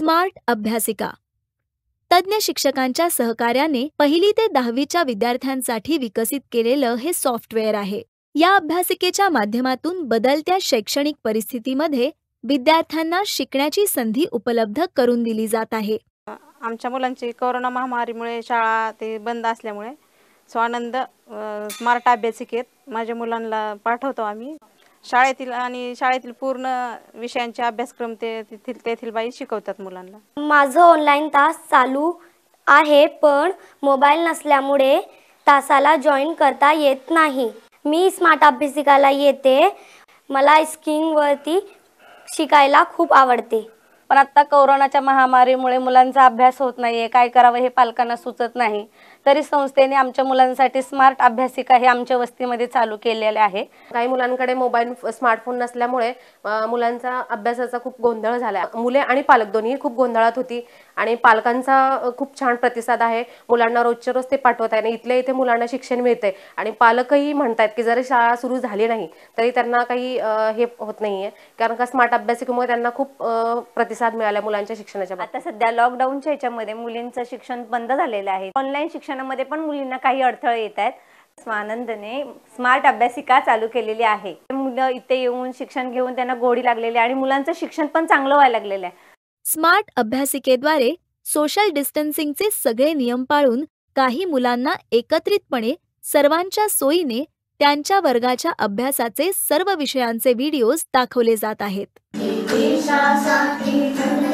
smart अभ्यासिका तज्ज्ञ शिक्षकांच्या सहकार्याने पहिली ते दहावीच्या विद्यार्थ्यांसाठी विकसित केलेलं हे सॉफ्टवेअर आहे या अभ्यासिकेच्या माध्यमातून बदलत्या शैक्षणिक परिस्थितीमध्ये विद्यार्थ्यांना शिकण्याची संधी उपलब्ध करून दिली जात आहे आमच्या मुलांची कोरोना महामारीमुळे शाळा ते बंद असल्यामुळे स्वानंद स्मार्ट अभ्यासिकेत माझ्या मुलांना पाठवतो आम्ही शाळेतील आणि शाळेतील पूर्ण विषयांचे अभ्यासक्रम ते तेथील तेथील बाई शिकवतात मुलांना माझं ऑनलाईन तास चालू आहे पण मोबाईल नसल्यामुळे तासाला जॉईन करता येत नाही मी स्मार्ट अभ्यासिकाला येते मला स्किंग वरती शिकायला खूप आवडते पण आता कोरोनाच्या महामारीमुळे मुलांचा अभ्यास होत नाहीये काय करावं हे पालकांना सुचत नाही तरी संस्थेने आमच्या मुलांसाठी स्मार्ट अभ्यासिका हे आमच्या वस्तीमध्ये चालू केलेले आहे काही मुलांकडे मोबाईल स्मार्टफोन नसल्यामुळे मुलांचा अभ्यासाचा खूप गोंधळ झाला मुले आणि पालक दोन्ही खूप गोंधळात होती आणि पालकांचा खूप छान प्रतिसाद आहे मुलांना रोजच्या रोज ते पाठवत आहे आणि इथल्या इथे मुलांना शिक्षण मिळते आणि पालकही म्हणतात की जरी शाळा सुरू झाली नाही तरी त्यांना काही हे होत नाहीये कारण का स्मार्ट अभ्यासिकेमुळे त्यांना खूप प्रतिसाद मिळाला मुलांच्या शिक्षणाच्या आता सध्या लॉकडाऊनच्या ह्याच्यामध्ये मुलींचं शिक्षण बंद झालेलं आहे ऑनलाईन शिक्षण शिक्षणामध्ये पण मुलींना काही अडथळे येत आहेत स्वानंदने स्मार्ट अभ्यासिका चालू केलेली आहे मुलं इथे येऊन शिक्षण घेऊन त्यांना गोडी लागलेली आहे आणि मुलांचं शिक्षण पण चांगलं व्हायला लागलेलं आहे स्मार्ट अभ्यासिकेद्वारे सोशल डिस्टन्सिंगचे सगळे नियम पाळून काही मुलांना एकत्रितपणे सर्वांच्या सोयीने त्यांच्या वर्गाच्या अभ्यासाचे सर्व विषयांचे व्हिडिओज दाखवले जात आहेत